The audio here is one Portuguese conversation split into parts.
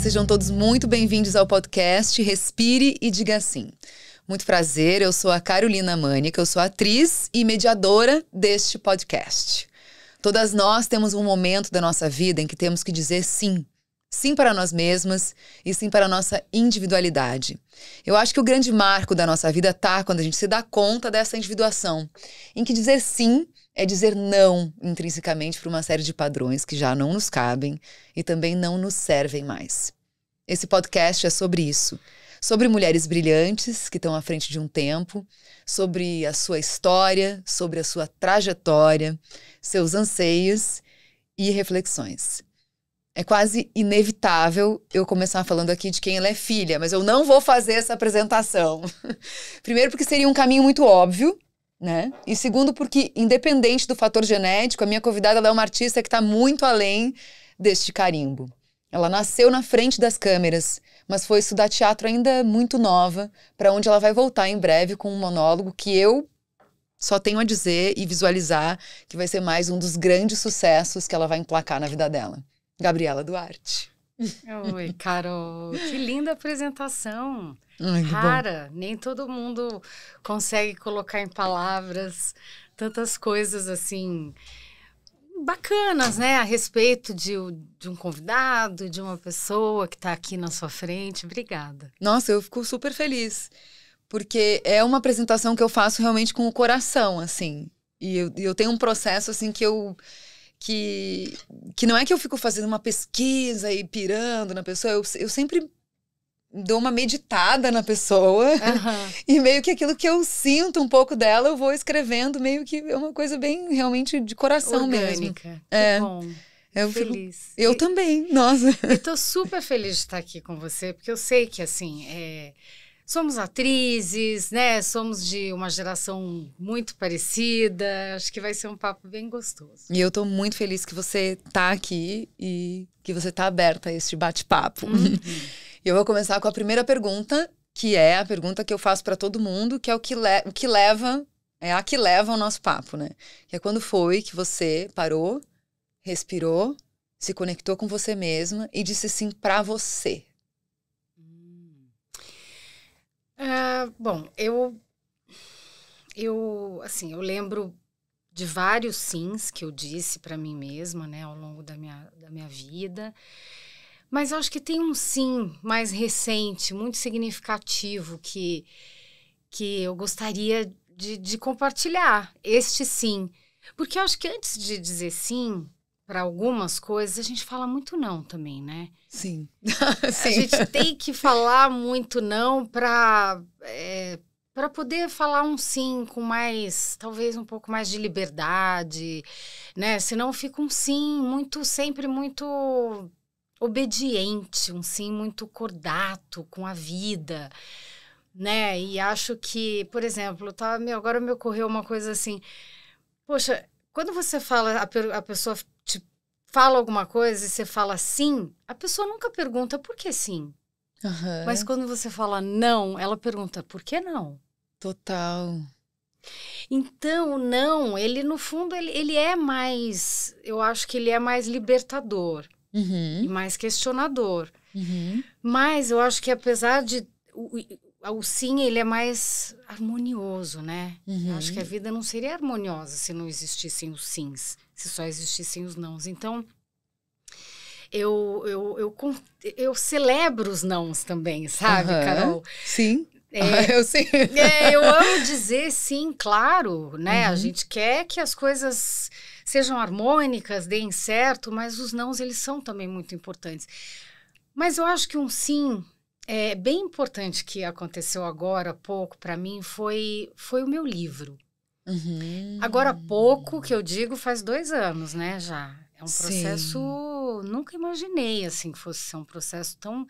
sejam todos muito bem-vindos ao podcast Respire e Diga Sim. Muito prazer, eu sou a Carolina Mânica, eu sou atriz e mediadora deste podcast. Todas nós temos um momento da nossa vida em que temos que dizer sim. Sim para nós mesmas e sim para a nossa individualidade. Eu acho que o grande marco da nossa vida está quando a gente se dá conta dessa individuação, em que dizer sim é dizer não intrinsecamente para uma série de padrões que já não nos cabem e também não nos servem mais. Esse podcast é sobre isso. Sobre mulheres brilhantes que estão à frente de um tempo, sobre a sua história, sobre a sua trajetória, seus anseios e reflexões. É quase inevitável eu começar falando aqui de quem ela é filha, mas eu não vou fazer essa apresentação. Primeiro, porque seria um caminho muito óbvio, né? E segundo, porque independente do fator genético, a minha convidada é uma artista que está muito além deste carimbo. Ela nasceu na frente das câmeras, mas foi estudar teatro ainda muito nova, para onde ela vai voltar em breve com um monólogo que eu só tenho a dizer e visualizar que vai ser mais um dos grandes sucessos que ela vai emplacar na vida dela. Gabriela Duarte. Oi, Carol. que linda apresentação. Ai, rara. Bom. Nem todo mundo consegue colocar em palavras tantas coisas assim bacanas, né, a respeito de, de, um convidado, de uma pessoa que está aqui na sua frente. Obrigada. Nossa, eu fico super feliz, porque é uma apresentação que eu faço realmente com o coração, assim. E eu, eu tenho um processo, assim, que eu. Que, que não é que eu fico fazendo uma pesquisa e pirando na pessoa, eu, eu sempre dou uma meditada na pessoa uhum. e meio que aquilo que eu sinto um pouco dela eu vou escrevendo meio que é uma coisa bem realmente de coração Orgânica. mesmo. Que é. bom. Eu feliz. Fico, eu e, também, nossa. Eu tô super feliz de estar aqui com você, porque eu sei que, assim, é, somos atrizes, né? Somos de uma geração muito parecida. Acho que vai ser um papo bem gostoso. E eu tô muito feliz que você tá aqui e que você tá aberta a este bate-papo. Uhum. E eu vou começar com a primeira pergunta, que é a pergunta que eu faço para todo mundo, que é o que, o que leva, é a que leva ao nosso papo, né? Que é quando foi que você parou, respirou, se conectou com você mesma e disse sim para você? Uh, bom, eu eu assim eu lembro de vários sims que eu disse para mim mesma né ao longo da minha, da minha vida mas acho que tem um sim mais recente, muito significativo, que, que eu gostaria de, de compartilhar. Este sim. Porque eu acho que antes de dizer sim para algumas coisas, a gente fala muito não também, né? Sim. sim. A gente tem que falar muito não para. É, para poder falar um sim com mais, talvez um pouco mais de liberdade, né? Senão fica um sim muito, sempre muito obediente, um sim muito cordato com a vida, né? E acho que, por exemplo, tá, agora me ocorreu uma coisa assim, poxa, quando você fala, a, a pessoa te fala alguma coisa e você fala sim, a pessoa nunca pergunta por que sim. Uhum. Mas quando você fala não, ela pergunta por que não? Total. Então, não, ele no fundo ele, ele é mais, eu acho que ele é mais libertador uhum. e mais questionador. Uhum. Mas eu acho que apesar de o, o sim ele é mais harmonioso, né? Uhum. Eu acho que a uhum. vida não seria harmoniosa se não existissem os sims, se só existissem os nãos. Então eu, eu, eu, eu celebro os nãos também, sabe, Carol? Sim. É, eu sim É, eu amo dizer sim, claro, né? Uhum. A gente quer que as coisas sejam harmônicas, deem certo, mas os nãos eles são também muito importantes. Mas eu acho que um sim é bem importante que aconteceu agora há pouco para mim foi foi o meu livro. Uhum. Agora há pouco que eu digo faz dois anos, né? Já é um processo Sim. nunca imaginei assim que fosse ser um processo tão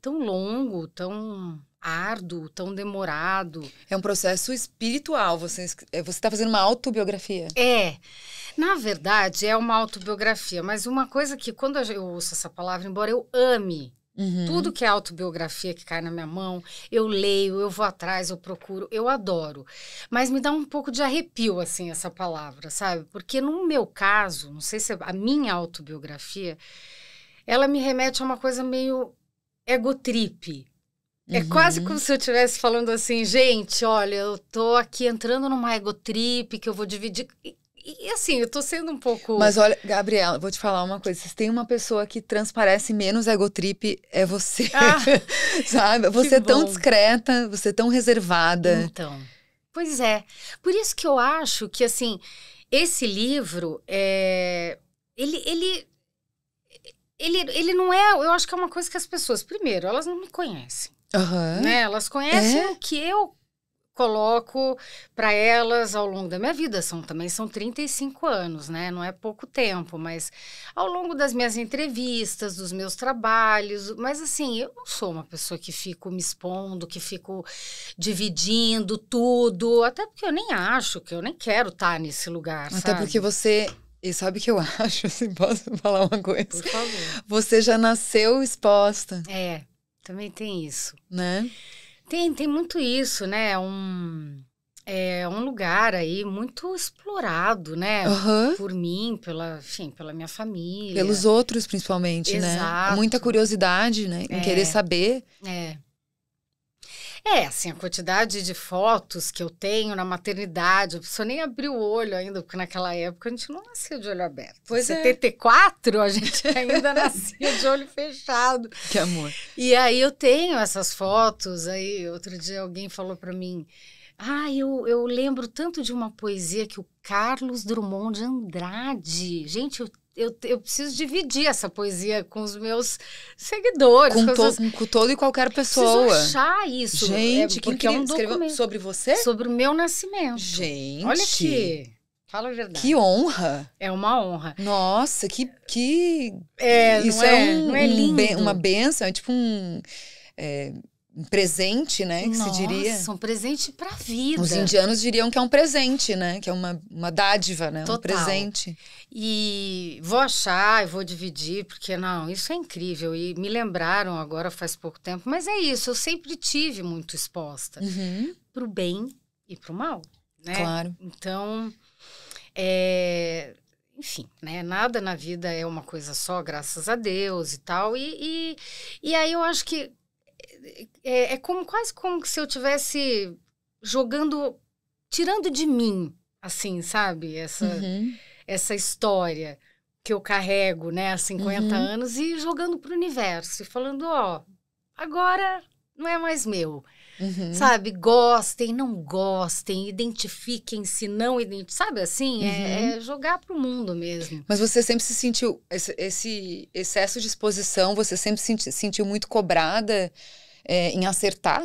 tão longo, tão árduo, tão demorado. É um processo espiritual. Você está é, fazendo uma autobiografia. É. Na verdade, é uma autobiografia. Mas uma coisa que, quando eu ouço essa palavra, embora eu ame Uhum. Tudo que é autobiografia que cai na minha mão, eu leio, eu vou atrás, eu procuro, eu adoro. Mas me dá um pouco de arrepio, assim, essa palavra, sabe? Porque no meu caso, não sei se é a minha autobiografia, ela me remete a uma coisa meio egotrip. É uhum. quase como se eu estivesse falando assim, gente, olha, eu tô aqui entrando numa ego trip que eu vou dividir. E, e assim, eu tô sendo um pouco. Mas olha, Gabriela, vou te falar uma coisa. Se tem uma pessoa que transparece menos ego trip, é você. Ah, Sabe? Você é tão discreta, você é tão reservada. Então. Pois é. Por isso que eu acho que, assim, esse livro, é... ele, ele ele, ele não é. Eu acho que é uma coisa que as pessoas, primeiro, elas não me conhecem. Uhum. Né? Elas conhecem é. o que eu coloco para elas ao longo da minha vida. São também são 35 anos, né? Não é pouco tempo, mas ao longo das minhas entrevistas, dos meus trabalhos, mas assim, eu não sou uma pessoa que fico me expondo, que fico dividindo tudo, até porque eu nem acho que eu nem quero estar tá nesse lugar, Até sabe? porque você e sabe o que eu acho? Se posso falar uma coisa? Por favor. Você já nasceu exposta. É. Também tem isso. Né? Tem, tem muito isso, né? Um, é um lugar aí muito explorado, né? Uhum. Por mim, pela, enfim, pela minha família. Pelos outros, principalmente, né? É Exato. né? Muita curiosidade, né? Em é. querer saber. É. É, assim, a quantidade de fotos que eu tenho na maternidade, a pessoa nem abriu o olho ainda, porque naquela época a gente não nascia de olho aberto. Pois em 74, é. a gente ainda nascia de olho fechado. Que amor. E aí eu tenho essas fotos, aí outro dia alguém falou para mim, ah, eu, eu lembro tanto de uma poesia que o Carlos Drummond de Andrade. Gente, eu eu, eu preciso dividir essa poesia com os meus seguidores. Com, to, com todo e qualquer pessoa. Preciso achar isso. É Gente, é, que É um escreveu sobre você? Sobre o meu nascimento. Gente. Olha aqui. Fala a verdade. Que honra. É uma honra. Nossa, que... que... É, isso é, é, um, é um, uma benção, é tipo um... É, um presente, né? Que Nossa, se diria. um presente pra vida. Os indianos diriam que é um presente, né? Que é uma, uma dádiva, né? Total. Um presente. E vou achar e vou dividir, porque não, isso é incrível. E me lembraram agora faz pouco tempo, mas é isso, eu sempre tive muito exposta uhum. pro bem e pro mal, né? Claro. Então, é enfim, né? Nada na vida é uma coisa só, graças a Deus e tal. E, e, e aí eu acho que é, é como quase como se eu tivesse jogando, tirando de mim, assim, sabe? Essa, uhum. essa história que eu carrego, né, há 50 uhum. anos e jogando para o universo e falando, ó, agora não é mais meu. Uhum. Sabe? Gostem, não gostem, identifiquem-se, não identifiquem. Sabe assim? É, uhum. É, é, jogar o mundo mesmo. Mas você sempre se sentiu. Esse, esse excesso de exposição, você sempre se sentiu muito cobrada é, em acertar?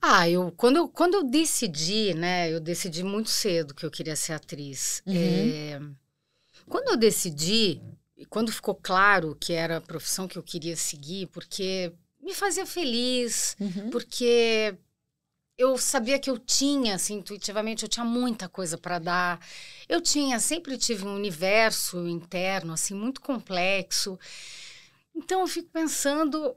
Ah, eu quando, eu quando eu decidi, né? Eu decidi muito cedo que eu queria ser atriz. Uhum. É, quando eu decidi, quando ficou claro que era a profissão que eu queria seguir, porque me fazia feliz, uhum. porque eu sabia que eu tinha, assim, intuitivamente, eu tinha muita coisa para dar. Eu tinha, sempre tive um universo interno, assim, muito complexo. Então eu fico pensando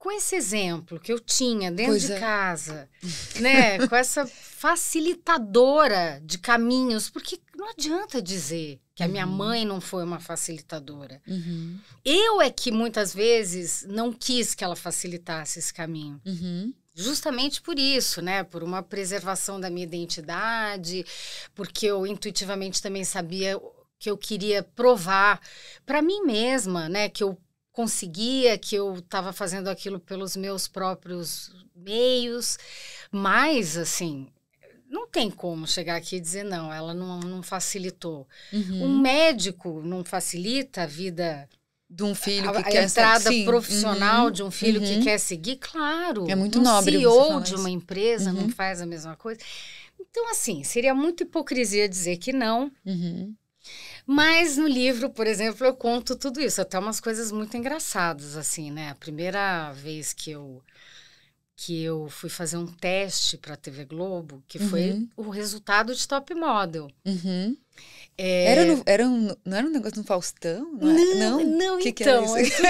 com esse exemplo que eu tinha dentro pois de é. casa, né, com essa facilitadora de caminhos, porque não adianta dizer que a minha uhum. mãe não foi uma facilitadora. Uhum. Eu é que muitas vezes não quis que ela facilitasse esse caminho. Uhum. Justamente por isso, né? Por uma preservação da minha identidade, porque eu intuitivamente também sabia que eu queria provar para mim mesma, né, que eu conseguia, que eu estava fazendo aquilo pelos meus próprios meios, mas assim, não tem como chegar aqui e dizer não, ela não, não facilitou. Uhum. Um médico não facilita a vida de um filho que a, a quer entrada profissional uhum. de um filho uhum. que quer seguir, claro. É muito um nobre. CEO de uma empresa não uhum. faz a mesma coisa. Então, assim, seria muita hipocrisia dizer que não. Uhum. Mas no livro, por exemplo, eu conto tudo isso, até umas coisas muito engraçadas, assim, né? A primeira vez que eu que eu fui fazer um teste para a TV Globo, que uhum. foi o resultado de Top Model. Uhum. É... Era, no, era um, não era um negócio no Faustão? É? Não, não, não que então. Que é isso?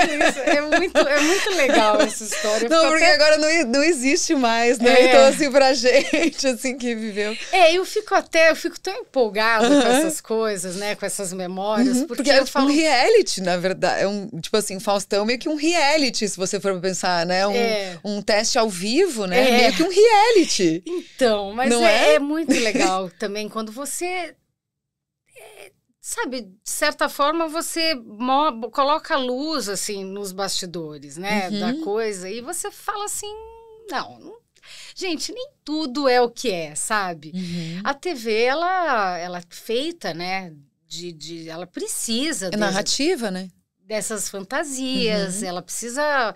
É, muito, é muito legal essa história. Não, porque até... agora não, não existe mais, né? É. Então, assim, pra gente, assim, que viveu. É, eu fico até, eu fico tão empolgada uh -huh. com essas coisas, né? Com essas memórias. Uh uhum, -huh. Porque, porque é falo... um reality, na verdade. É um, tipo assim, Faustão meio que um reality, se você for pensar, né? Um, é. um teste ao vivo, né? É. Meio que um reality. Então, mas é, é muito legal também quando você sabe, de certa forma você coloca a luz assim nos bastidores, né, uhum. da coisa e você fala assim, não, não Gente, nem tudo é o que é, sabe? Uhum. A TV, ela, ela é feita, né? De, de, ela precisa. É narrativa, né? Dessas fantasias, uhum. ela precisa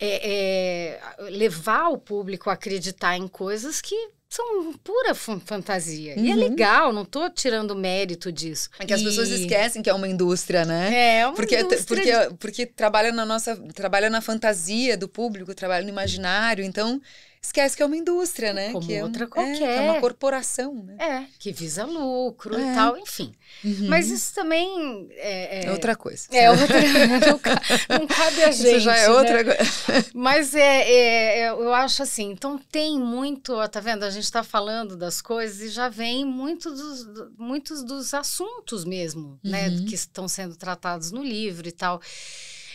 é, é, levar o público a acreditar em coisas que são pura fantasia. Uhum. E é uhum. legal, não tô tirando mérito disso. É que e... as pessoas esquecem que é uma indústria, né? É, é uma porque, indústria. Porque, porque trabalha na nossa. trabalha na fantasia do público, trabalha no imaginário. Então, Esquece que é uma indústria, né? Como que é outra um, qualquer. É, é, uma corporação, né? É, que visa lucro é. e tal, enfim. Uhum. Mas isso também é, é... é outra coisa. É outra... não, não cabe a gente, Isso já é né? outra né? coisa. Mas é, é, eu acho assim, então tem muito, ó, tá vendo? A gente tá falando das coisas e já vem muito dos, muitos dos assuntos mesmo, né? uhum. né? Que estão sendo tratados no livro e tal.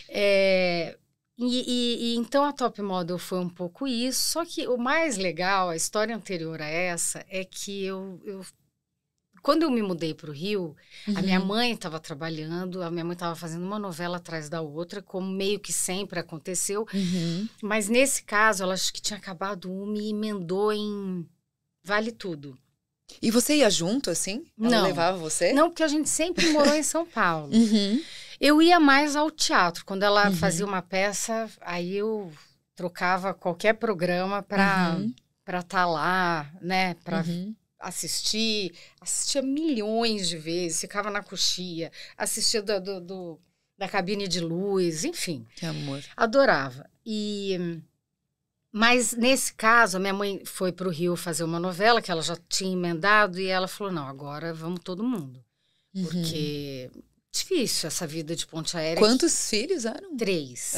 É e, e, e, então a Top Model foi um pouco isso. Só que o mais legal, a história anterior a essa, é que eu. eu quando eu me mudei para o Rio, uhum. a minha uhum. mãe estava trabalhando, a minha mãe estava fazendo uma novela atrás da outra, como meio que sempre aconteceu. Uhum. Mas nesse caso, ela acho que tinha acabado uma e emendou em Vale Tudo. E você ia junto, assim? Ela não. levava você? Não, porque a gente sempre morou em São Paulo. Uhum. Eu ia mais ao teatro. Quando ela uhum. fazia uma peça, aí eu trocava qualquer programa para uhum. estar tá lá, né? Para uhum. assistir. Assistia milhões de vezes, ficava na coxia, assistia do, do, do, da cabine de luz, enfim. Que amor. Adorava. E. Mas nesse caso, a minha mãe foi para o Rio fazer uma novela que ela já tinha emendado e ela falou: não, agora vamos todo mundo. Uhum. Porque Difícil essa vida de ponte aérea. Quantos filhos eram? Três.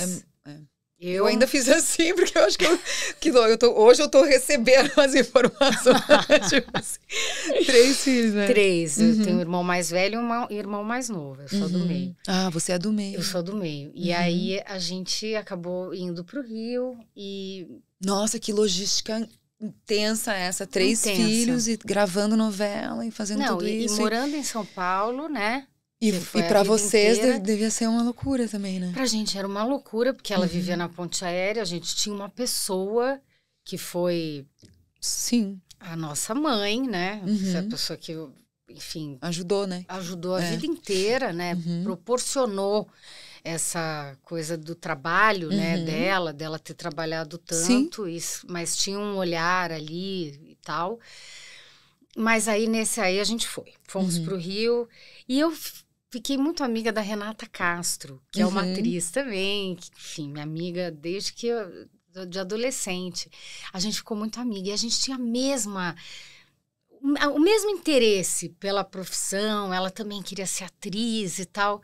É, é. Eu... eu... ainda fiz assim, porque eu acho que, eu, que eu tô, hoje eu tô recebendo as informações. tipo assim. Três filhos, né? Três. Uhum. Eu tenho um irmão mais velho e um irmão mais novo. Eu sou uhum. do meio. Ah, você é do meio. Eu sou do meio. E uhum. aí a gente acabou indo pro Rio e. Nossa, que logística intensa essa. Três intensa. filhos e gravando novela e fazendo Não, tudo e, isso. E morando em São Paulo, né? E, tipo, e para vocês inteira. devia ser uma loucura também, né? Pra gente era uma loucura, porque ela uhum. vivia na ponte aérea, a gente tinha uma pessoa que foi. Sim. A nossa mãe, né? Uhum. A pessoa que, enfim. Ajudou, né? Ajudou a é. vida inteira, né? Uhum. Proporcionou essa coisa do trabalho, né? Uhum. Dela, dela ter trabalhado tanto, e, mas tinha um olhar ali e tal. Mas aí nesse aí a gente foi. Fomos uhum. para o Rio e eu fiquei muito amiga da Renata Castro, que uhum. é uma uhum. atriz também, que, enfim, minha amiga desde que eu, de adolescente. A gente ficou muito amiga e a gente tinha a mesma o mesmo interesse pela profissão, ela também queria ser atriz e tal.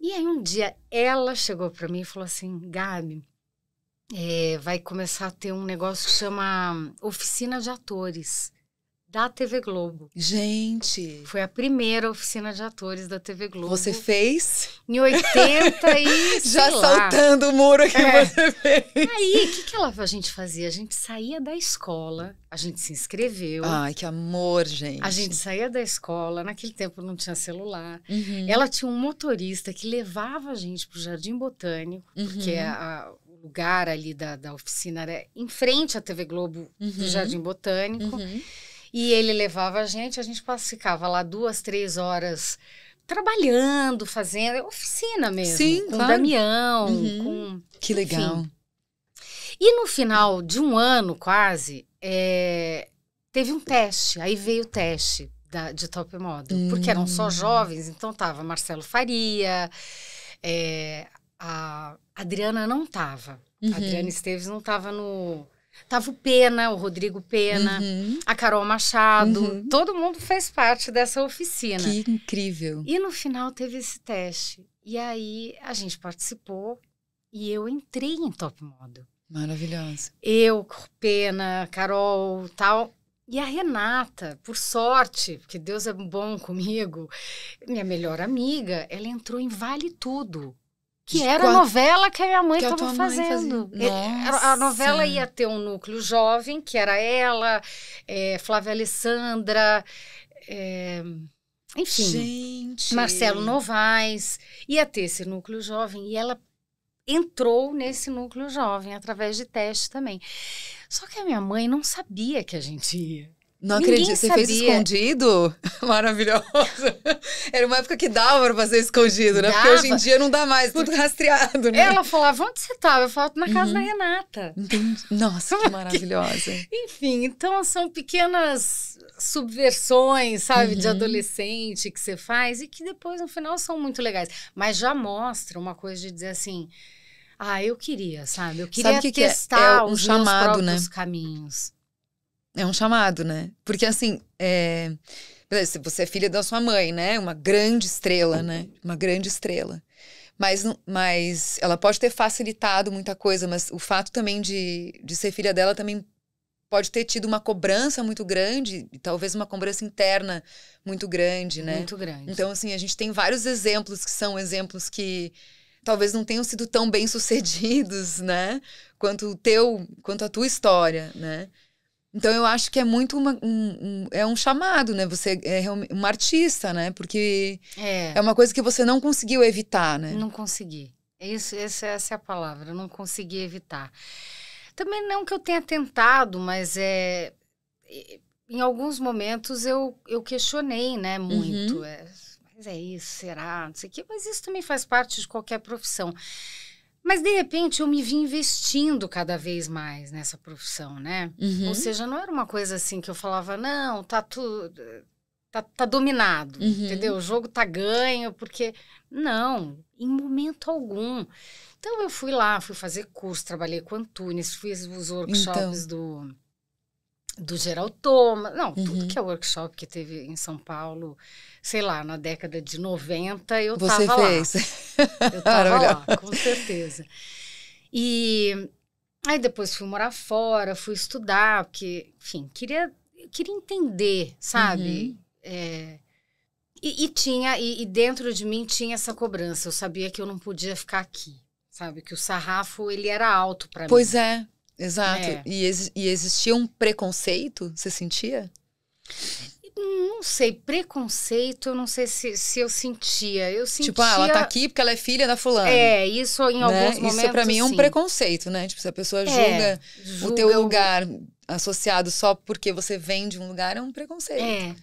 E aí um dia ela chegou para mim e falou assim: Gabi, é, vai começar a ter um negócio que chama Oficina de Atores da TV Globo. Gente! Foi a primeira oficina de atores da TV Globo. Você fez? Em 80 e. Já saltando lá. o muro que é. você fez. Aí, o que, que ela, a gente fazia? A gente saía da escola, a gente se inscreveu. Ai, que amor, gente. A gente saía da escola, naquele tempo não tinha celular. Uhum. Ela tinha um motorista que levava a gente para o Jardim Botânico, uhum. porque a, lugar ali da, da oficina era em frente à TV Globo uhum. do Jardim Botânico. Uhum. E ele levava a gente, a gente ficava lá duas, três horas trabalhando, fazendo, oficina mesmo. Sim, com claro. Damião, uhum. com. Que legal. Enfim. E no final de um ano quase, é, teve um teste, aí veio o teste da, de top model, hum. porque eram só hum. jovens, então tava Marcelo Faria, é, a Adriana não tava. Uhum. A Adriana Esteves não tava no, Tava o Pena, o Rodrigo Pena, uhum. a Carol Machado. Uhum. Todo mundo fez parte dessa oficina. Que incrível. E no final teve esse teste. E aí a gente participou e eu entrei em top Modo. Maravilhosa. Eu, Pena, Carol, tal. E a Renata, por sorte, porque Deus é bom comigo, minha melhor amiga, ela entrou em Vale Tudo. Que era a novela que a minha mãe estava fazendo. Mãe a, a, novela ia ter um núcleo jovem, que era ela, é, Flávia Alessandra, é, enfim, Gente. Marcelo Novaes. Ia ter esse núcleo jovem e ela entrou nesse núcleo jovem através de teste também. Só que a minha mãe não sabia que a gente ia. Não Ninguém acredito. Você sabia. fez escondido? Maravilhoso. Era uma época que dava pra fazer escondido, né? Dava. Porque hoje em dia não dá mais, tudo rastreado, né? Ela falava, onde você tava? Eu falava, na casa uhum. da Renata. Entendi. Nossa, que maravilhosa. Enfim, então são pequenas subversões, sabe, uhum. de adolescente que você faz e que depois, no final, são muito legais. Mas já mostra uma coisa de dizer assim, ah, eu queria, sabe? Eu queria sabe que testar que é? É um os chamado, meus né? próprios né? caminhos é um chamado, né? Porque assim, é... você é filha da sua mãe, né? Uma grande estrela, né? Uma grande estrela. Mas, mas ela pode ter facilitado muita coisa, mas o fato também de, de ser filha dela também pode ter tido uma cobrança muito grande, e talvez uma cobrança interna muito grande, né? Muito grande. Então, assim, a gente tem vários exemplos que são exemplos que talvez não tenham sido tão bem sucedidos, né? Quanto o teu, quanto a tua história, né? Então eu acho que é muito uma, um, um, é um chamado, né? Você é um artista, né? Porque é. é uma coisa que você não conseguiu evitar, né? Não consegui. Isso, essa, essa é a palavra. Eu não consegui evitar. Também não que eu tenha tentado, mas é em alguns momentos eu, eu questionei, né? Muito. Uhum. É, mas é isso, será? Não sei o quê. Mas isso também faz parte de qualquer profissão. Mas de repente eu me vi investindo cada vez mais nessa profissão, né? Uhum. Ou seja, não era uma coisa assim que eu falava, não, tá tudo. Tá, tá dominado, uhum. entendeu? O jogo tá ganho, porque. Não, em momento algum. Então eu fui lá, fui fazer curso, trabalhei com Antunes, fiz os workshops então. do do Geraldo Thomas, não, uhum. tudo que é workshop que teve em São Paulo, sei lá, na década de 90, eu Você tava fez. lá. Eu tava lá, com certeza. E aí depois fui morar fora, fui estudar, porque, enfim, queria, queria entender, sabe? Uhum. É, e, e, tinha, e, e dentro de mim tinha essa cobrança, eu sabia que eu não podia ficar aqui, sabe? Que o sarrafo, ele era alto para mim. Pois é, Exato. É. E, ex e existia um preconceito? Você sentia? Não sei, preconceito, eu não sei se, se eu sentia. Eu sentia. Tipo, ah, ela tá aqui porque ela é filha da fulana. É, isso em né? alguns momentos. Isso é pra mim é um sim. preconceito, né? Tipo, se a pessoa julga, é, julga o teu lugar associado só porque você vem de um lugar, é um preconceito. É.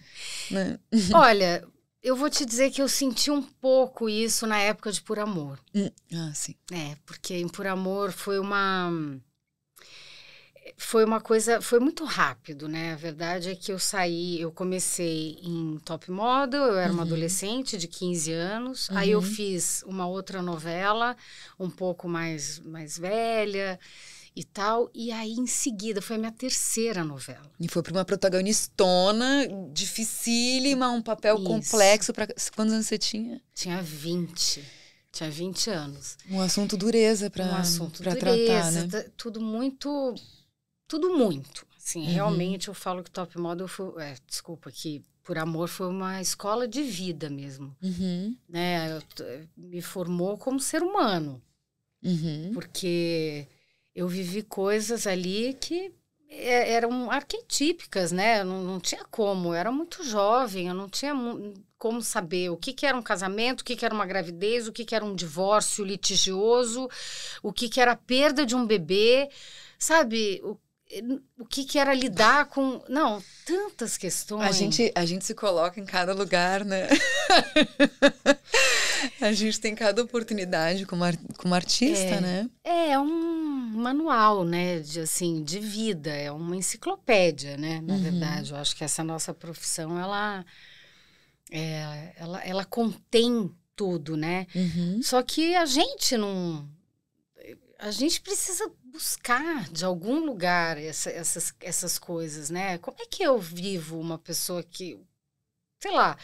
Né? Olha, eu vou te dizer que eu senti um pouco isso na época de Por Amor. Hum. Ah, sim. É, porque em Por Amor foi uma foi uma coisa, foi muito rápido, né? A verdade é que eu saí, eu comecei em top model, eu era uhum. uma adolescente de 15 anos, uhum. aí eu uhum. fiz uma outra novela, um pouco mais, mais velha e tal, e aí em seguida foi a minha terceira novela. E foi para uma protagonistona, dificílima, um papel Isso. complexo. Pra... Quantos anos você tinha? Tinha 20. Tinha 20 anos. Um assunto dureza para um tratar, né? Tudo muito tudo muito. Assim, uhum. realmente eu falo que Top Model foi, é, desculpa, que por amor foi uma escola de vida mesmo. Uhum. Né? Eu, me formou como ser humano. Uhum. Porque eu vivi coisas ali que é, eram arquetípicas, né? Eu não, não, tinha como. Eu era muito jovem, eu não tinha como saber o que, que era um casamento, o que, que era uma gravidez, o que, que era um divórcio litigioso, o que, que era a perda de um bebê. Sabe, o o que, que, era lidar com. Não, tantas questões. A gente, a gente se coloca em cada lugar, né? a gente tem cada oportunidade como, ar, como artista, é, né? É, é um manual, né? De, assim, de vida, é uma enciclopédia, né? Na uhum. verdade, eu acho que essa nossa profissão, ela, é, ela, ela contém tudo, né? Uhum. Só que a gente não. A gente precisa buscar de algum lugar essa, essas, essas coisas, né? Como é que eu vivo uma pessoa que. Sei lá,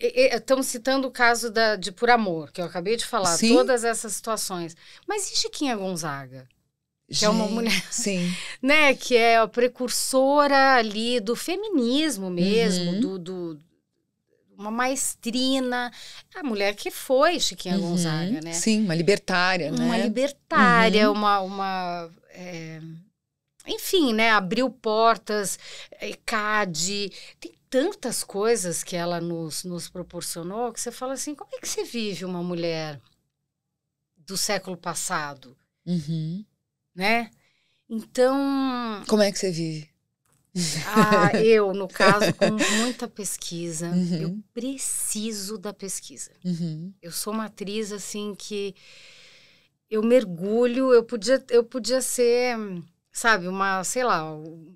estamos citando o caso da, de Por Amor, que eu acabei de falar, Sim. todas essas situações. Mas e Chiquinha Gonzaga? que Gente, é uma mulher, sim. né, que é a precursora ali do feminismo mesmo, uhum. do, do, uma maestrina, a mulher que foi Chiquinha uhum, Gonzaga, né? Sim, uma libertária, né? Uma libertária, uhum. uma. uma é, enfim, né? Abriu portas, é, cade tem tantas coisas que ela nos, nos proporcionou que você fala assim: como é que você vive uma mulher do século passado? Uhum. Né? Então. Como é que você vive? Ah, eu, no caso, com muita pesquisa, uhum. eu preciso da pesquisa. Uhum. Eu sou uma atriz, assim, que eu mergulho, eu podia, eu podia ser, sabe, uma, sei lá,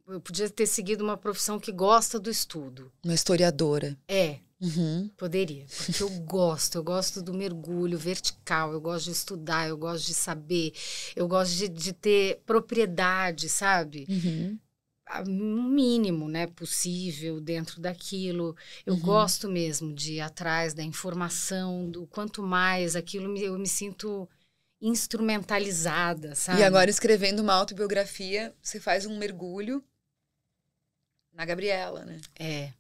eu podia ter seguido uma profissão que gosta do estudo. Uma historiadora. É. Uhum. Poderia, porque eu gosto, eu gosto do mergulho vertical, eu gosto de estudar, eu gosto de saber, eu gosto de, de ter propriedade, sabe? Uhum no mínimo né, possível dentro daquilo. Eu uhum. gosto mesmo de ir atrás da informação, do quanto mais aquilo eu me sinto instrumentalizada, sabe? E agora escrevendo uma autobiografia, você faz um mergulho na Gabriela, né? É.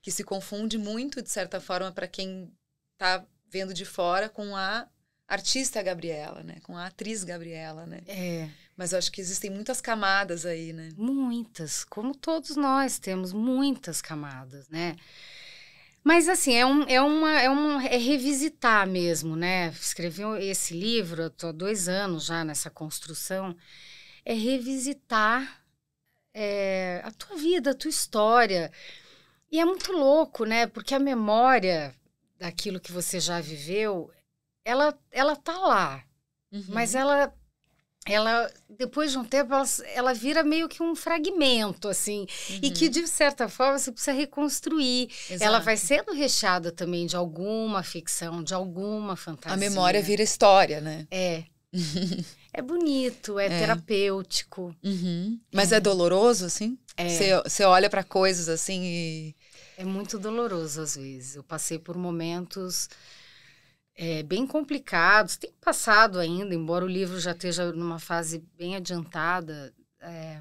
Que se confunde muito, de certa forma, para quem está vendo de fora com a artista Gabriela, né? Com a atriz Gabriela, né? É. Mas eu acho que existem muitas camadas aí, né? Muitas, como todos nós temos muitas camadas, né? Mas assim, é, um, é, uma, é, um, é revisitar mesmo, né? Escrevi esse livro, estou há dois anos já nessa construção, é revisitar é, a tua vida, a tua história. E é muito louco, né? Porque a memória daquilo que você já viveu, ela, ela tá lá. Uhum. Mas ela ela depois de um tempo ela, ela vira meio que um fragmento assim uhum. e que uhum. de certa forma você precisa reconstruir Exato. ela vai sendo recheada também de alguma ficção de alguma fantasia a memória vira história né é é bonito é, é. terapêutico uhum. É. mas é. é. doloroso assim é. você olha para coisas assim e é muito doloroso às vezes eu passei por momentos é, bem complicados, tem passado ainda, embora o livro já esteja numa fase bem adiantada, é,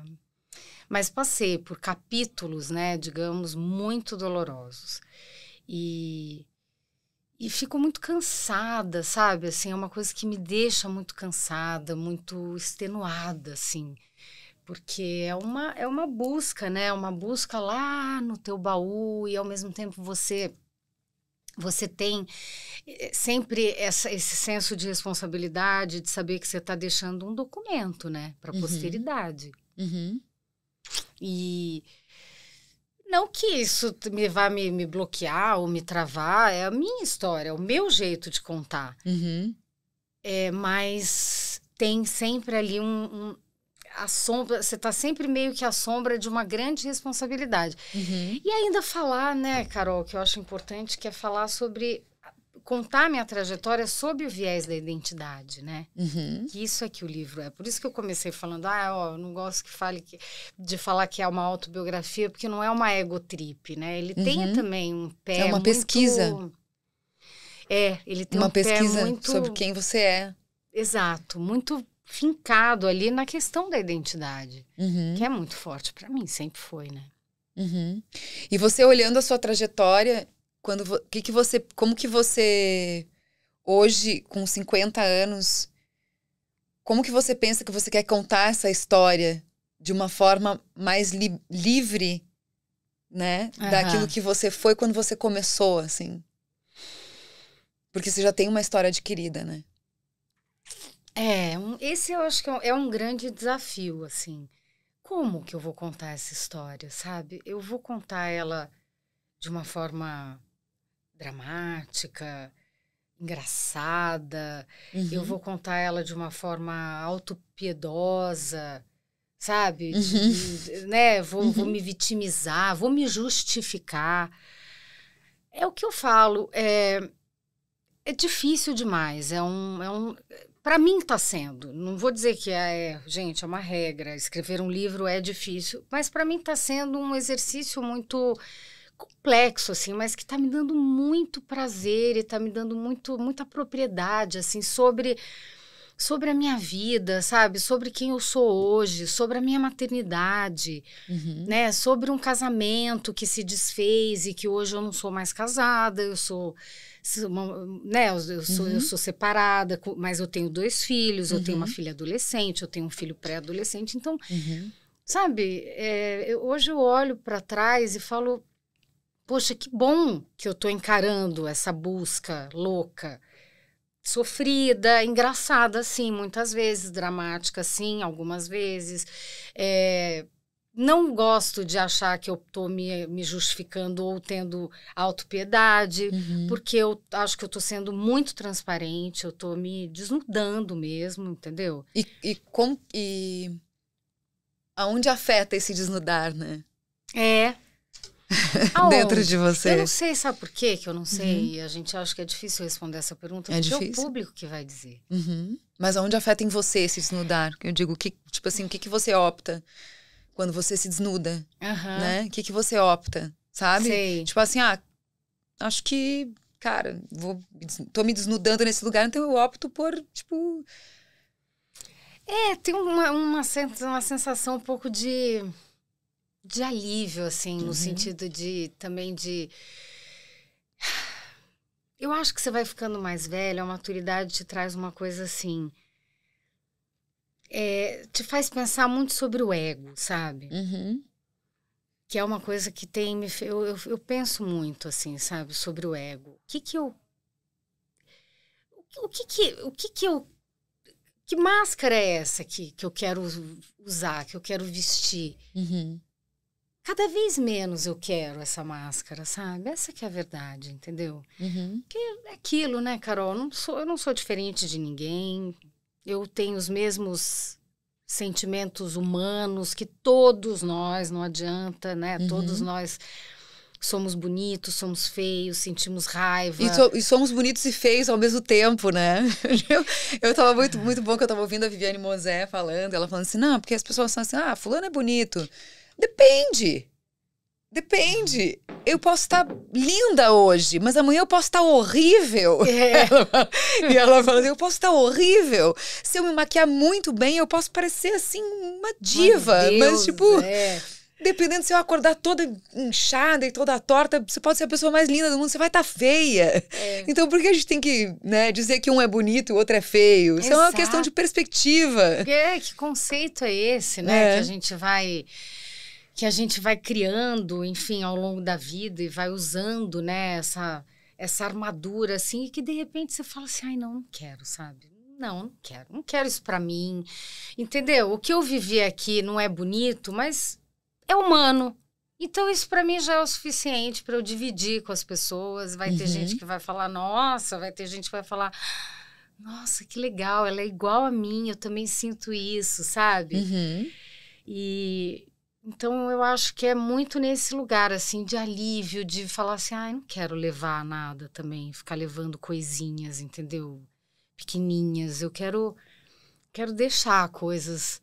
mas passei por capítulos, né, digamos, muito dolorosos. E, e fico muito cansada, sabe? Assim, é uma coisa que me deixa muito cansada, muito extenuada, assim porque é uma é uma busca, né? É uma busca lá no teu baú e ao mesmo tempo você você tem eh, sempre essa, esse senso de responsabilidade, de saber que você está deixando um documento, né, para a uhum. posteridade. Uhum. E não que isso me vá me, me, bloquear ou me travar, é a minha história, é o meu jeito de contar. Uhum. É, mas tem sempre ali um, um a sombra, você está sempre meio que à sombra de uma grande responsabilidade. Uhum. E ainda falar, né, Carol, que eu acho importante, que é falar sobre contar minha trajetória sob o viés da identidade, né? Uhum. Que isso é que o livro é. Por isso que eu comecei falando, ah, ó, não gosto que fale que, de falar que é uma autobiografia, porque não é uma egotrip, né? Ele uhum. tem também um pé É uma muito... pesquisa. É, ele tem uma um pesquisa muito... sobre quem você é. Exato, muito fincado ali na questão da identidade, uhum. que é muito forte para mim, sempre foi, né? Uhum. E você olhando a sua trajetória, quando que que você, como que você hoje com 50 anos, como que você pensa que você quer contar essa história de uma forma mais li livre, né, uhum. daquilo que você foi quando você começou, assim? Porque você já tem uma história adquirida, né? É, é, um, esse eu acho que é um, é um grande desafio, assim. Como que eu vou contar essa história, sabe? Eu vou contar ela de uma forma dramática, engraçada, uhum. eu vou contar ela de uma forma autopiedosa, sabe? Uhum. De, né? Vou, uhum. vou me vitimizar, vou me justificar. É o que eu falo, é, é difícil demais, é um, é um para mim está sendo. Não vou dizer que é, é, gente, é uma regra. Escrever um livro é difícil, mas para mim está sendo um exercício muito complexo assim, mas que está me dando muito prazer e está me dando muito muita propriedade assim sobre sobre a minha vida, sabe? Sobre quem eu sou hoje, sobre a minha maternidade, uhum. né? Sobre um casamento que se desfez e que hoje eu não sou mais casada, eu sou né, eu sou, uhum. eu sou uhum. separada, mas eu tenho dois filhos, uhum. eu tenho uma uhum. filha adolescente, eu tenho um filho pré-adolescente. Então, uhum. sabe, é, eu, hoje eu olho para trás e falo, poxa, que bom que eu estou encarando essa busca louca, sofrida, engraçada, sim, muitas vezes, dramática, sim, algumas vezes. É, não gosto de achar que eu estou me, me, justificando ou tendo autopiedade, uhum. porque eu acho que eu estou sendo muito transparente, eu estou me desnudando mesmo, entendeu? E, e, com, e aonde afeta esse desnudar, né? É. Dentro de você. Eu não sei, sabe por quê que eu não uhum. sei? Uhum. A gente acha que é difícil responder essa pergunta, é porque difícil. é o público que vai dizer. Uhum. Mas aonde afeta em você esse desnudar? Eu digo, que, tipo assim, o que, que você opta? quando você se desnuda, uhum. né? O que, que você opta, sabe? Tipo assim, ah, acho que, cara, vou, tô me desnudando nesse lugar, então eu opto por, tipo... É, tem uma, uma, uma sensação um pouco de, de alívio, assim, uhum. no sentido de, também de... Eu acho que você vai ficando mais velho, a maturidade te traz uma coisa assim é, te faz pensar muito sobre o ego, sabe? Uhum. Que é uma coisa que tem me eu, eu, eu, penso muito assim, sabe, sobre o ego. O que que eu o que que o que que eu que máscara é essa que, que eu quero usar, que eu quero vestir? Uhum. Cada vez menos eu quero essa máscara, sabe? Essa que é a verdade, entendeu? Uhum. Que é aquilo, né, Carol? não sou, eu não sou diferente de ninguém, eu tenho os mesmos sentimentos humanos que todos nós, não adianta, né? Uhum. Todos nós somos bonitos, somos feios, sentimos raiva. E, so, e, somos bonitos e feios ao mesmo tempo, né? Eu, eu tava muito, muito bom que eu tava ouvindo a Viviane Mosé falando, ela falando assim, não, porque as pessoas são assim, ah, fulano é bonito. Depende. Depende. Eu posso estar linda hoje, mas amanhã eu posso estar horrível. É. Ela, e ela fala assim, eu posso estar horrível. Se eu me maquiar muito bem, eu posso parecer assim uma diva. Deus, mas tipo, é. dependendo se eu acordar toda inchada e toda torta, você pode ser a pessoa mais linda do mundo, você vai estar feia. É. Então por que a gente tem que né, dizer que um é bonito e o outro é feio? Isso Exato. é uma questão de perspectiva. É, que conceito é esse, né? Que a é. gente vai que a gente vai criando, enfim, ao longo da vida e vai usando, né, essa, essa armadura, assim, e que de repente você fala assim, ai, não, não quero, sabe? Não, não quero, não quero isso para mim, entendeu? O que eu vivi aqui não é bonito, mas é humano. Então isso para mim já é o suficiente para eu dividir com as pessoas. Vai uhum. ter gente que vai falar, nossa, vai ter gente que vai falar, nossa, que legal, ela é igual a mim, eu também sinto isso, sabe? Uhum. E, então eu acho que é muito nesse lugar assim de alívio, de falar assim, ah, eu não quero levar nada também, ficar levando coisinhas, entendeu? Pequeninhas. Eu quero quero deixar coisas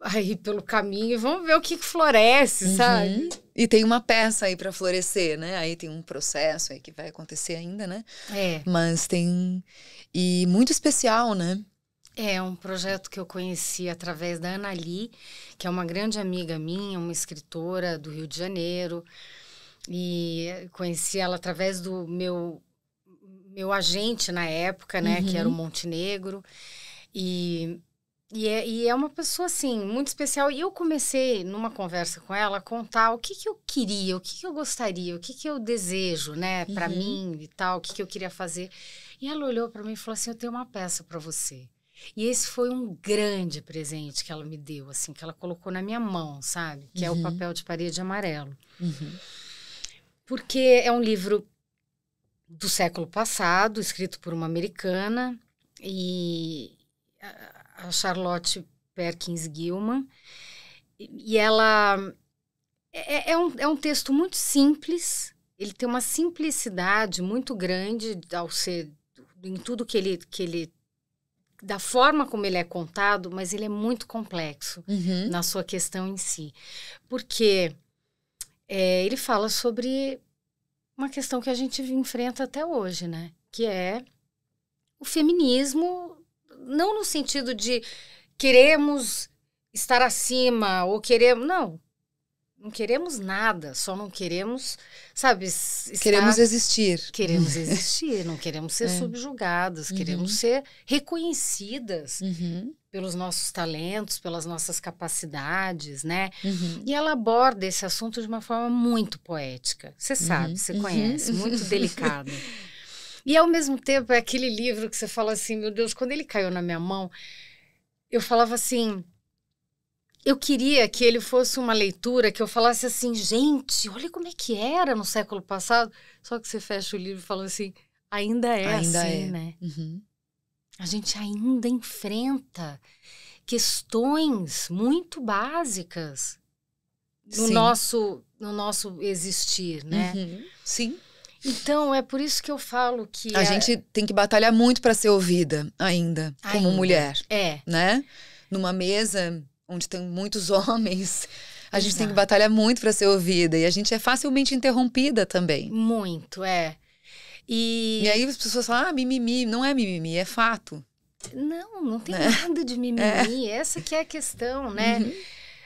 aí pelo caminho e vamos ver o que, floresce, uhum. sabe? E tem uma peça aí para florescer, né? Aí tem um processo aí que vai acontecer ainda, né? É. Mas tem e muito especial, né? É um projeto que eu conheci através da Ana Lee, que é uma grande amiga minha, uma escritora do Rio de Janeiro. E conheci ela através do meu meu agente na época, né, uhum. que era o uhum. Montenegro. E e é, e é uma pessoa, assim, muito especial. E eu comecei, numa conversa com ela, a contar o que, que eu queria, o que, que eu gostaria, o que, que eu desejo, né, para uhum. mim e tal, o que, que eu queria fazer. E ela olhou para mim e falou assim: Eu tenho uma peça para você. E esse foi um grande presente que ela me deu, assim, que ela colocou na minha mão, sabe? Que uhum. é o uhum. papel de parede amarelo. Uhum. Porque é um livro do século passado, escrito por uma americana, e a Charlotte Perkins Gilman. E ela. É, é, é, um, é um texto muito simples, ele tem uma simplicidade muito grande ao ser em tudo que ele, que ele da forma como ele é contado, mas ele é muito complexo uhum. na sua questão em si. Porque é, ele fala sobre uma questão que a gente enfrenta até hoje, né? Que é o feminismo, não no sentido de queremos estar acima ou queremos. Não não queremos nada, só não queremos, sabe? Estar... Queremos existir. Queremos existir, não queremos ser é. subjugadas, uhum. queremos ser reconhecidas uhum. pelos nossos talentos, pelas nossas capacidades, né? Uhum. E ela aborda esse assunto de uma forma muito poética. Você uhum. sabe, você uhum. conhece, muito delicada. E ao mesmo tempo é aquele livro que você fala assim, meu Deus, quando ele caiu na minha mão, eu falava assim, eu queria que ele fosse uma leitura que eu falasse assim, gente, olha como é que era no século passado. Só que você fecha o livro e fala assim, ainda é ainda assim, é. né? Uhum. A gente ainda enfrenta questões muito básicas no Sim. nosso no nosso existir, né? Uhum. Sim. Então é por isso que eu falo que a, é gente tem que batalhar muito para ser ouvida ainda, ainda, como mulher, é, né? Numa mesa onde tem muitos homens. A gente Exato. tem que batalhar muito para ser ouvida e a gente é facilmente interrompida também. Muito, é. E, e aí as pessoas falam, ah, mimimi. Não é mimimi, é fato. Não, não tem né? nada de mimimi. É. Essa que é a questão, né? Uhum.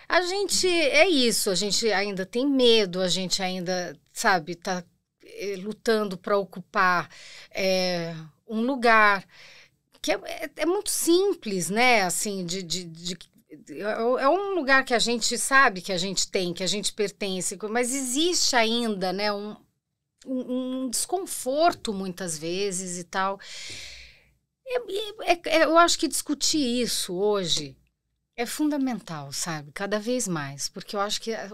A gente, é isso, a gente ainda tem medo, a gente ainda, sabe, tá eh, lutando para ocupar é, um lugar que é, é, é, muito simples, né? Assim, de, de, de é, é, é um lugar que a gente sabe que a gente tem, que a gente pertence, mas existe ainda, né, um, um, desconforto muitas vezes e tal. É, é, é, é, eu acho que discutir isso hoje é fundamental, sabe? Cada vez mais, porque eu acho que a,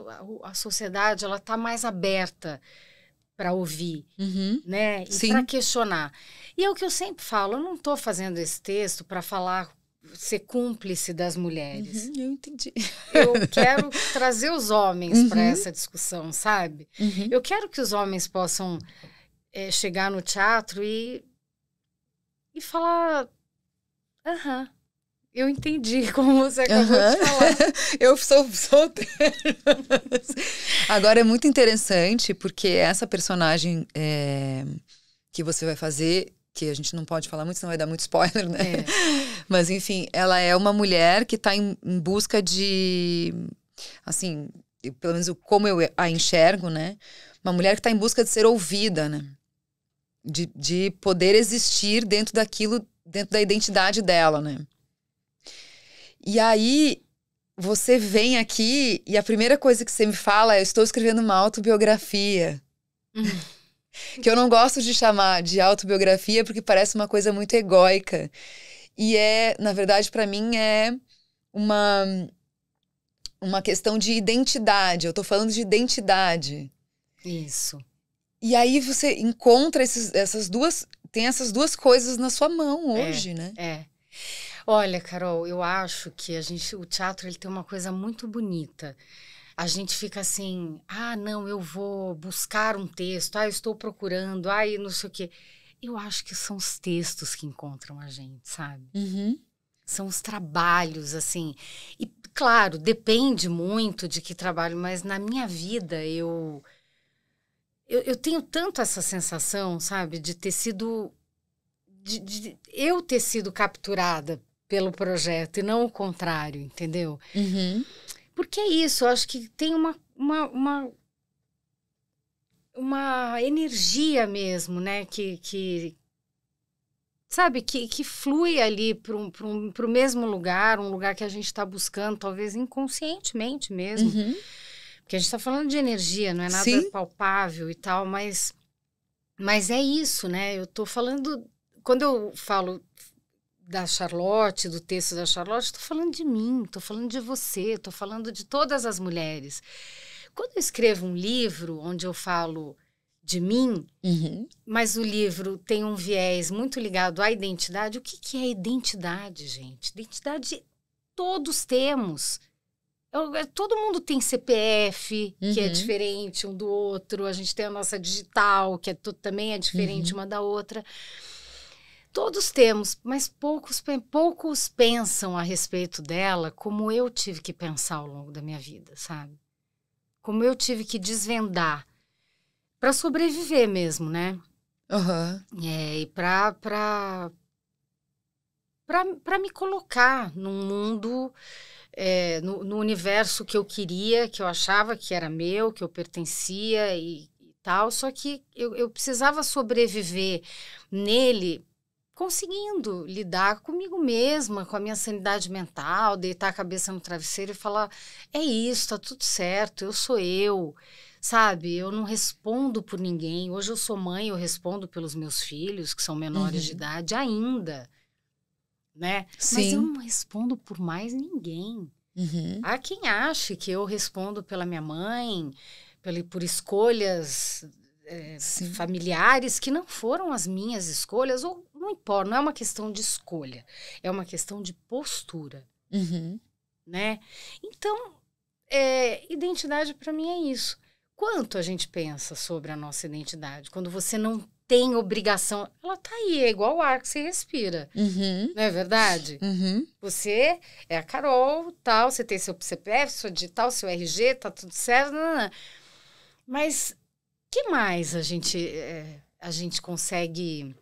a sociedade ela está mais aberta para ouvir, uhum. né? E para questionar. E é o que eu sempre falo. Eu não estou fazendo esse texto para falar ser cúmplice das mulheres. Uhum, eu entendi. Eu quero trazer os homens uhum. para essa discussão, sabe? Uhum. Eu quero que os homens possam é, chegar no teatro e, e falar: aham. Eu entendi como você acabou uhum. de falar. eu sou solteira. Agora é muito interessante porque essa personagem é, que você vai fazer, que a gente não pode falar muito, senão vai dar muito spoiler, né? É. Mas, enfim, ela é uma mulher que está em, em busca de. Assim, pelo menos como eu a enxergo, né? Uma mulher que está em busca de ser ouvida, né? De, de poder existir dentro daquilo, dentro da identidade dela, né? E aí, você vem aqui e a primeira coisa que você me fala é: eu estou escrevendo uma autobiografia. Hum. que eu não gosto de chamar de autobiografia porque parece uma coisa muito egóica. E é, na verdade, para mim é uma uma questão de identidade. Eu tô falando de identidade. Isso. E aí você encontra esses, essas duas, tem essas duas coisas na sua mão é, hoje, é, né? É. Olha, Carol, eu acho que a gente, o teatro, ele tem uma coisa muito bonita. A gente fica assim, ah, não, eu vou buscar um texto, ah, eu estou procurando, ah, e não sei o quê. Eu acho que são os textos que encontram a gente, sabe? Uhum. São os trabalhos, assim. E, claro, depende muito de que trabalho, mas na minha vida eu. Eu, eu tenho tanto essa sensação, sabe, de ter sido. De, de eu ter sido capturada pelo projeto e não o contrário, entendeu? Uhum. Porque é isso, eu acho que tem uma, uma, uma uma energia mesmo, né? Que, que sabe, que, que flui ali para um, um, o mesmo lugar, um lugar que a gente está buscando, talvez inconscientemente mesmo. Uhum. Porque a gente está falando de energia, não é nada Sim. palpável e tal, mas, mas é isso, né? Eu estou falando. Quando eu falo da Charlotte, do texto da Charlotte, estou falando de mim, estou falando de você, estou falando de todas as mulheres. Quando eu escrevo um livro onde eu falo de mim, uhum. mas o livro tem um viés muito ligado à identidade. O que, que é identidade, gente? Identidade todos temos. Eu, é, todo mundo tem CPF, uhum. que é uhum. diferente um do outro. A gente tem a nossa digital, que é, também é diferente uhum. uma da outra. Todos temos, mas poucos, poucos pensam a respeito dela como eu tive que pensar ao longo da minha vida, sabe? como eu tive que desvendar para sobreviver mesmo, né? Uhum. É, e para para para me colocar num mundo é, no, no, universo que eu queria, que eu achava que era meu, que eu pertencia e, e tal. Só que eu, eu precisava sobreviver nele conseguindo lidar comigo mesma, com a minha sanidade mental, deitar a cabeça no travesseiro e falar: é isso, tá tudo certo, eu sou eu. Sabe, eu não respondo por ninguém. Hoje eu sou mãe, eu respondo pelos meus filhos, que são menores uhum. de idade ainda. Né? Sim. Mas eu não respondo por mais ninguém. Uhum. Há quem ache que eu respondo pela minha mãe, por escolhas é, familiares que não foram as minhas escolhas ou não importa, não é uma questão de escolha, é uma questão de postura, uhum. né? Então, é, identidade para mim é isso. Quanto a gente pensa sobre a nossa identidade? Quando você não tem obrigação, ela tá aí, é igual o ar que você respira, uhum. não é verdade? Uhum. Você é a Carol, tal, você tem seu CPF, seu digital, seu RG, tá tudo certo, não, não, não. mas que mais a gente é, a gente consegue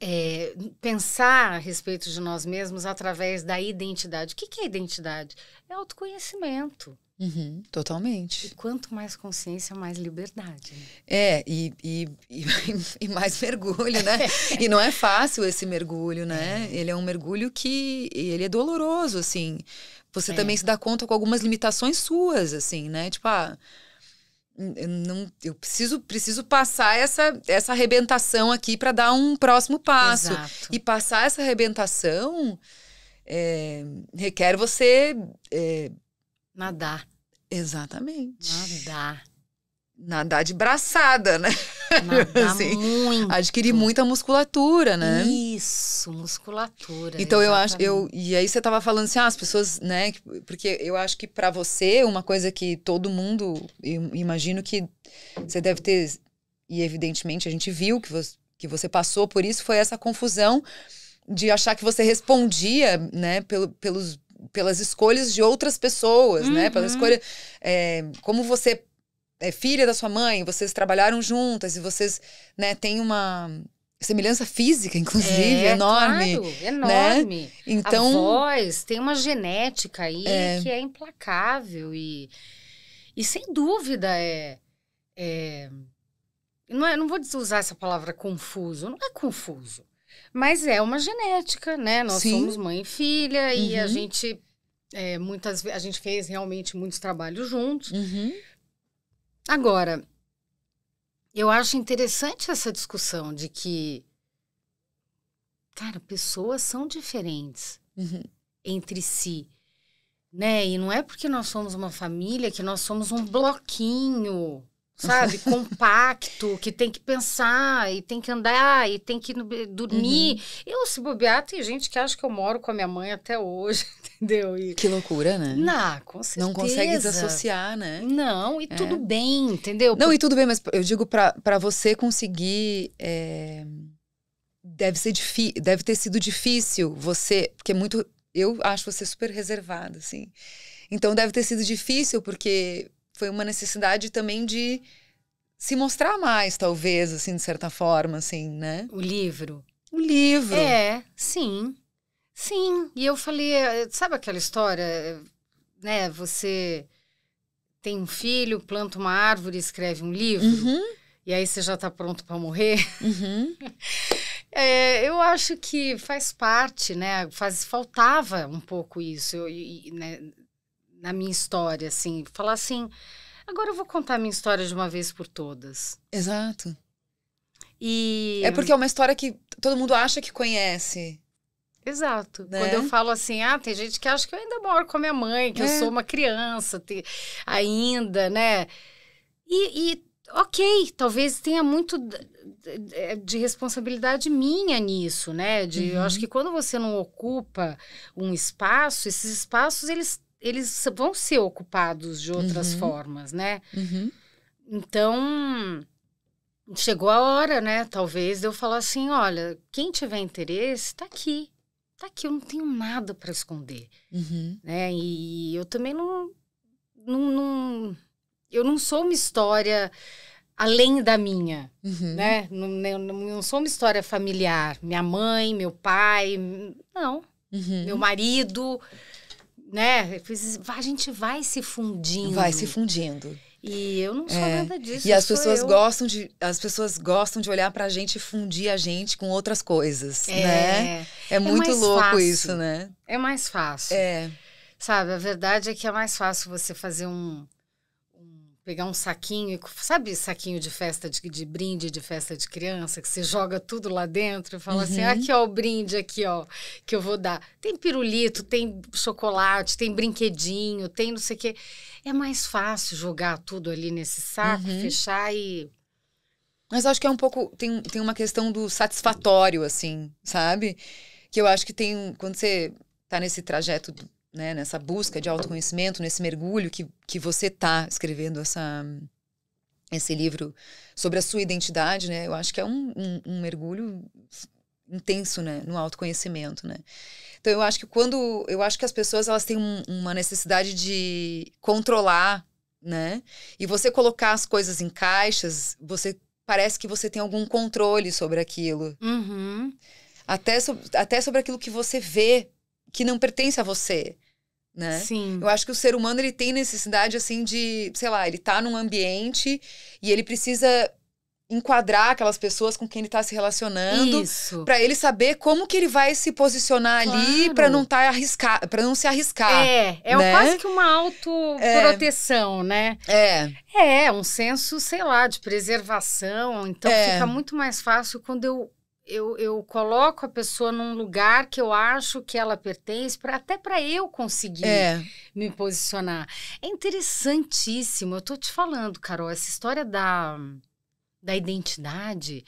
é, pensar a respeito de nós mesmos através da identidade. O que, que é identidade? É autoconhecimento. Uhum, totalmente. E quanto mais consciência, mais liberdade. Né? É, e, e, e, e, mais mergulho, né? e não é fácil esse mergulho, né? É. Ele é um mergulho que ele é doloroso, assim. Você é. também se dá conta com algumas limitações suas, assim, né? Tipo, ah, eu, não, eu preciso, preciso passar essa, essa arrebentação aqui para dar um próximo passo. Exato. E passar essa arrebentação é, requer você. É, Nadar. Exatamente. Nadar. Nadar de braçada, né? Nadar assim, muito. Adquirir muita musculatura, né? Isso, musculatura. Então exatamente. eu acho, eu e aí você tava falando assim, ah, as pessoas, né? Porque eu acho que para você uma coisa que todo mundo, imagino que você deve ter e evidentemente a gente viu que você, que você passou por isso foi essa confusão de achar que você respondia, né, pelo, pelos pelas escolhas de outras pessoas, uhum. né? Pela uhum. escolha. É, como você é filha da sua mãe, vocês trabalharam juntas e vocês, né, têm uma semelhança física, inclusive, é, enorme. Claro, né? enorme. Então, a voz tem uma genética aí é, que é implacável e, e sem dúvida é, é não é, não vou usar essa palavra confuso, não é confuso, mas é uma genética, né? Nós Sim. somos mãe e filha uhum. e a uhum. gente é, muitas a gente fez realmente muitos trabalhos juntos. Uhum. Agora, eu acho interessante essa discussão de que, cara, pessoas são diferentes uhum. entre si. Né? E não é porque nós somos uma família que nós somos um bloquinho sabe? Compacto, que tem que pensar e tem que andar e tem que dormir. Uhum. Eu, se bobear, tem gente que acha que eu moro com a minha mãe até hoje, entendeu? E... Que loucura, né? Não, com certeza. Não consegue desassociar, né? Não, e é. tudo bem, entendeu? Não, Por... e tudo bem, mas eu digo para você conseguir. É... Deve, ser difi... Deve ter sido difícil você, porque é muito. Eu acho você super reservada, assim. Então deve ter sido difícil, porque foi uma necessidade também de se mostrar mais, talvez, assim, de certa forma, assim, né? O livro. O livro. É, sim. Sim. E eu falei, eh, sabe aquela história, eh, né? Você tem um filho, planta uma árvore, escreve um livro, uhum. e aí você já está pronto para morrer. Uhum. É, eu acho que faz parte, né? Faz, faltava um pouco isso. Eu, né? na minha história, assim, falar assim, agora eu vou contar a minha história de uma vez por todas. Exato. E... É porque é uma história que todo mundo acha que conhece. Exato. Né? Quando eu falo assim, ah, tem gente que acha que eu ainda moro com a minha mãe, que é. eu sou uma criança te... ainda, né? E, e, ok, talvez tenha muito é, de responsabilidade minha nisso, né? De, uhum. Eu acho uhum. que quando você não ocupa um espaço, esses espaços, eles eles vão ser ocupados de outras uhum. formas, né? Uhum. Então, chegou a hora, né? Talvez eu falar assim: olha, quem tiver interesse, está aqui. está aqui, eu não tenho nada para esconder. Uhum. Né? E eu também não, não, não, Eu não sou uma história além da minha, uhum. né? Não, não, não sou uma história familiar. Minha mãe, meu pai, hum, não. Uhum. Meu marido né? A gente vai se fundindo. Vai se fundindo. E eu não sou é. nada disso. E as pessoas gostam de as pessoas gostam de olhar pra gente e fundir a gente com outras coisas, é. né? É, é muito louco fácil. isso, né? É mais fácil. É. Sabe, a verdade é que é mais fácil você fazer um pegar um saquinho, sabe saquinho de festa de, de, brinde, de festa de criança, que você joga tudo lá dentro e fala assim, ah, uhum. assim, aqui ó o brinde aqui ó, que eu vou dar. Tem pirulito, tem chocolate, tem brinquedinho, tem não sei o quê. É mais fácil jogar tudo ali nesse saco, uhum. fechar e... Mas acho que é um pouco, tem, tem uma questão do satisfatório, assim, sabe? Que eu acho que tem, quando você tá nesse trajeto né, nessa busca de autoconhecimento, nesse mergulho que, que você está escrevendo essa, esse livro sobre a sua identidade, né? Eu acho que é um, um, um mergulho intenso, né, no autoconhecimento, né? Então eu acho que quando eu acho que as pessoas elas têm um, uma necessidade de controlar, né? E você colocar as coisas em caixas, você parece que você tem algum controle sobre aquilo. Uhum. Até, so, até sobre aquilo que você vê que não pertence a você, né? Sim. Eu acho que o ser humano ele tem necessidade assim de, sei lá, ele tá num ambiente e ele precisa enquadrar aquelas pessoas com quem ele está se relacionando, para ele saber como que ele vai se posicionar claro. ali para não tá arriscar, para não se arriscar. É, é né? quase que uma autoproteção, é. né? É. É, um senso, sei lá, de preservação, então é. fica muito mais fácil quando eu eu, eu coloco a pessoa num lugar que eu acho que ela pertence, pra, até para eu conseguir é. me posicionar. É interessantíssimo, eu estou te falando, Carol, essa história da, da identidade.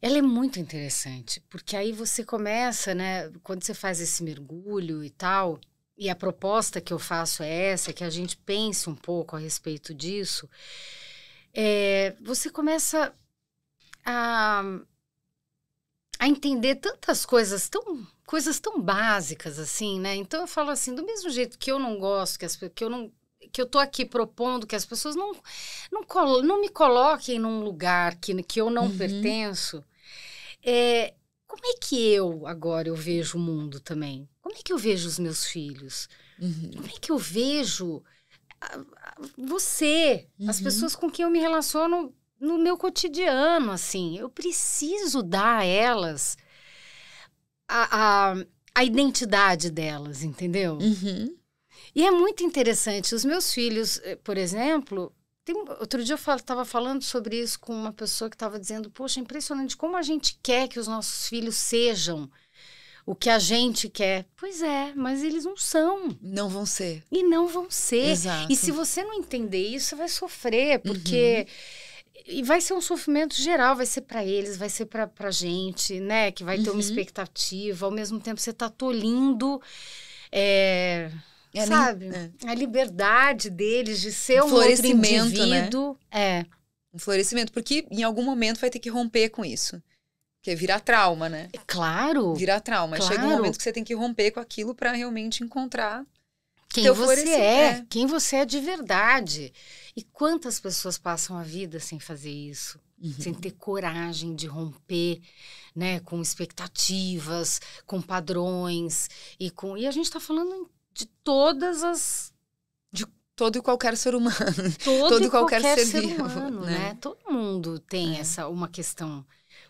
Ela é muito interessante, porque aí você começa, né? Quando você faz esse mergulho e tal, e a proposta que eu faço é essa, que a gente pense um pouco a respeito disso, é, você começa a a entender tantas coisas tão coisas tão básicas assim, né? Então eu falo assim, do mesmo jeito que eu não gosto que as que eu não que eu tô aqui propondo que as pessoas não não, colo, não me coloquem num lugar que, que eu não uhum. pertenço. É, como é que eu agora eu vejo o mundo também? Como é que eu vejo os meus filhos? Uhum. Como é que eu vejo você, uhum. as pessoas com quem eu me relaciono no meu cotidiano, assim. Eu preciso dar a elas a, a, a identidade delas, entendeu? Uhum. E é muito interessante. Os meus filhos, eh, por exemplo, tem, outro dia eu estava falando sobre isso com uma pessoa que estava dizendo: Poxa, é impressionante como a gente quer que os nossos filhos sejam o que a gente quer. Pois é, mas eles não são. Não vão ser. E não vão ser. Exato. E se você não entender isso, você vai sofrer, porque. Uhum e vai ser um sofrimento geral, vai ser para eles, vai ser para a gente, né? Que vai uhum. ter uma uhum. expectativa. Ao mesmo tempo, você está tolindo. Eh, é, é, sabe? É. A liberdade deles de ser um florescimento, outro né? indivíduo. Né? É. Um florescimento, porque em algum momento vai ter que romper com isso. Porque virar trauma, né? É, claro. Virar trauma. Claro. Chega um momento que você tem que romper com aquilo para realmente encontrar quem você é. é, quem você é de verdade. E quantas pessoas passam a vida sem fazer isso? Uhum. Sem ter coragem de romper, né, com expectativas, com padrões e com e a gente está falando de todas as de todo e qualquer ser humano, todo, todo e qualquer, qualquer ser, ser, vivo, humano, né? né? Todo mundo tem é. essa uma questão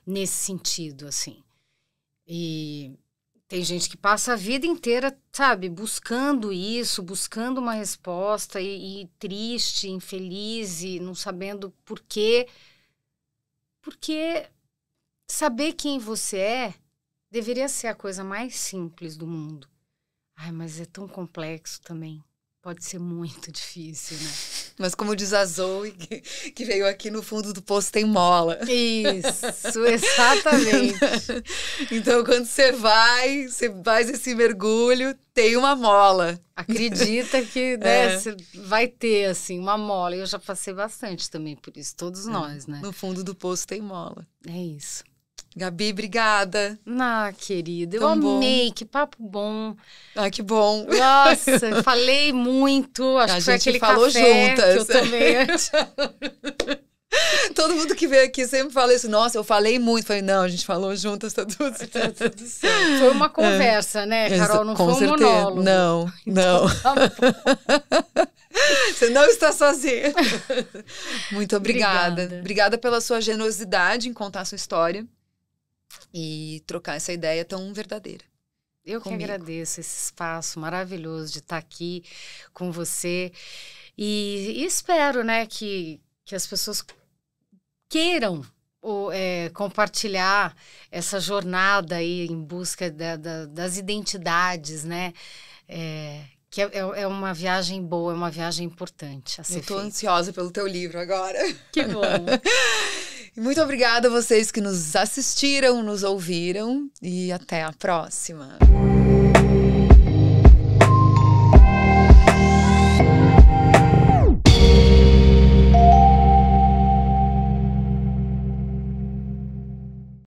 nesse sentido assim. E tem gente que passa a vida inteira, sabe, buscando isso, buscando uma resposta e, e triste, infeliz e não sabendo por quê. Porque saber quem você é deveria ser a coisa mais simples do mundo. Ai, mas é tão complexo também. Pode ser muito difícil, né? Mas como diz a Zoe, que veio aqui no fundo do poço tem mola. Isso, exatamente. então, quando você vai, você faz esse mergulho, tem uma mola. Acredita que né, é. vai ter, assim, uma mola. Eu já passei bastante também por isso, todos é. nós, né? No fundo do poço tem mola. É isso. Gabi, obrigada. Ah, querida, eu Tão amei, bom. que papo bom. Ah, que bom. Nossa, falei muito, acho a que foi aquele falou café juntas. que eu Todo mundo que veio aqui sempre fala isso. Nossa, eu falei muito. Falei, não, a gente falou juntas, tá tudo tá certo. Tá tudo certo. Foi uma é. conversa, é. né, Carol? Não Com foi um certeza. monólogo. Não, então, não. Tá Você não está sozinha. muito obrigada. obrigada. Obrigada pela sua generosidade em contar a sua história e trocar essa ideia tão verdadeira. Eu comigo. que agradeço esse espaço maravilhoso de estar aqui com você e, e espero, né, que, que as pessoas queiram ou, é, compartilhar essa jornada aí em busca da, da, das identidades, né? É, que é, é, é uma viagem boa, é uma viagem importante a ser Eu estou ansiosa pelo teu livro agora. Que bom. muito obrigada a vocês que nos assistiram, nos ouviram e até a próxima.